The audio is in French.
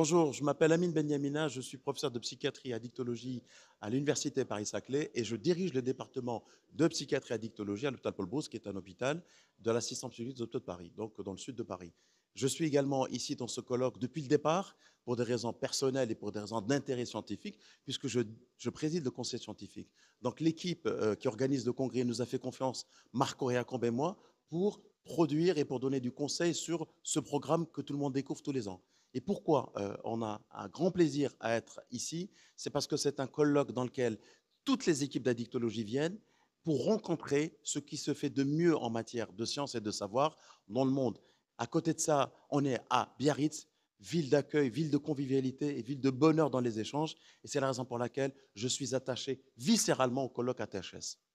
Bonjour, je m'appelle Amine Benyamina, je suis professeur de psychiatrie et addictologie à l'Université Paris-Saclay et je dirige le département de psychiatrie et addictologie à l'hôpital Paul Brousse, qui est un hôpital de l'assistance publique des hôpitaux de Paris, donc dans le sud de Paris. Je suis également ici dans ce colloque depuis le départ pour des raisons personnelles et pour des raisons d'intérêt scientifique, puisque je, préside le conseil scientifique. Donc l'équipe euh, qui organise le congrès nous a fait confiance, Marc Combe et moi, pour produire et pour donner du conseil sur ce programme que tout le monde découvre tous les ans. Et pourquoi euh, on a un grand plaisir à être ici C'est parce que c'est un colloque dans lequel toutes les équipes d'addictologie viennent pour rencontrer ce qui se fait de mieux en matière de science et de savoir dans le monde. À côté de ça, on est à Biarritz, ville d'accueil, ville de convivialité et ville de bonheur dans les échanges. Et c'est la raison pour laquelle je suis attaché viscéralement au colloque ATHS.